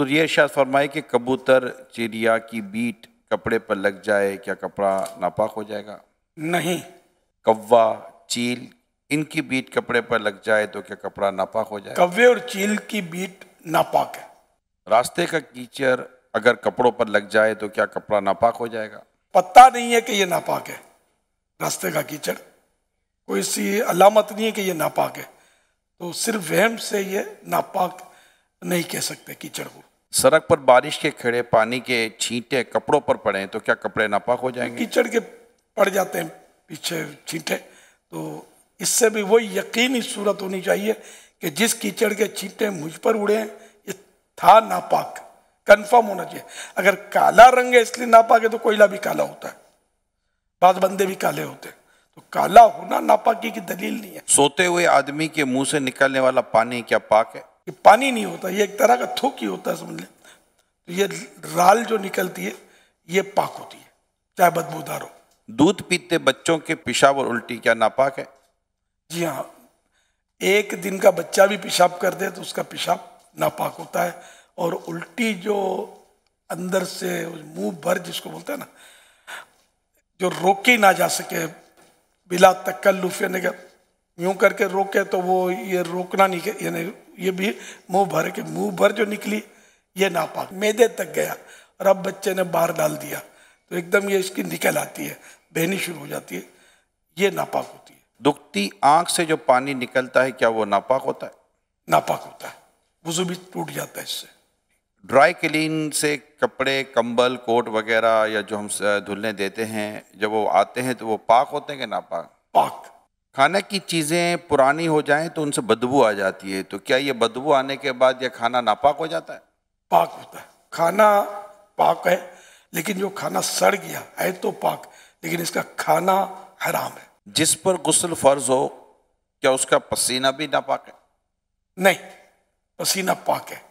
हजूर ये शायद फरमाए कि कबूतर चिड़िया की बीट कपड़े पर लग जाए क्या कपड़ा नापाक हो जाएगा नहीं कौवा चील इनकी बीट कपड़े पर लग जाए तो क्या कपड़ा नापाक हो जाए कव्वे और चील की बीट नापाक है रास्ते का कीचड़ अगर कपड़ों पर लग जाए तो क्या कपड़ा नापाक हो जाएगा पता नहीं है कि यह नापाक है रास्ते का कीचड़ कोई सी अलामत नहीं है कि यह नापाक है तो सिर्फ वहम से ये नापाक नहीं कह सकते कीचड़ को सड़क पर बारिश के खड़े पानी के छींटे कपड़ों पर पड़े तो क्या कपड़े नापाक हो जाएंगे कीचड़ के पड़ जाते हैं पीछे छींटे तो इससे भी वो यकीनी सूरत होनी चाहिए कि जिस कीचड़ के छींटे मुझ पर उड़े हैं ये था नापाक कन्फर्म होना चाहिए अगर काला रंग है इसलिए नापाक है तो कोयला भी काला होता है बाद बंदे भी काले होते हैं तो काला होना नापाकी की दलील नहीं है सोते हुए आदमी के मुंह से निकलने वाला पानी क्या पाक है ये पानी नहीं होता ये एक तरह का थूक ही होता है समझ लें तो ये राल जो निकलती है ये पाक होती है चाहे बदबूदार हो दूध पीते बच्चों के पेशाब और उल्टी क्या नापाक है जी हाँ एक दिन का बच्चा भी पेशाब कर दे तो उसका पेशाब नापाक होता है और उल्टी जो अंदर से मुंह भर जिसको बोलते हैं ना जो रोके ना जा सके बिला तकल्लुफ यानी यूं करके रोके तो वो ये रोकना नहीं यानी ये भी मुंह भर के मुंह भर जो निकली ये नापाक मैदे तक गया और अब बच्चे ने बाहर डाल दिया तो एकदम ये इसकी निकल आती है बहनी शुरू हो जाती है ये नापाक होती है दुखती आंख से जो पानी निकलता है क्या वो नापाक होता है नापाक होता है वजू भी टूट जाता है इससे ड्राई क्लीन से कपड़े कंबल कोट वगैरह या जो हम धुलने देते हैं जब वो आते हैं तो वो पाक होते हैं कि नापाक पाक खाने की चीज़ें पुरानी हो जाएं तो उनसे बदबू आ जाती है तो क्या ये बदबू आने के बाद यह खाना नापाक हो जाता है पाक होता है खाना पाक है लेकिन जो खाना सड़ गया है तो पाक लेकिन इसका खाना हराम है जिस पर गुसल फर्ज हो क्या उसका पसीना भी नापाक है नहीं पसीना पाक है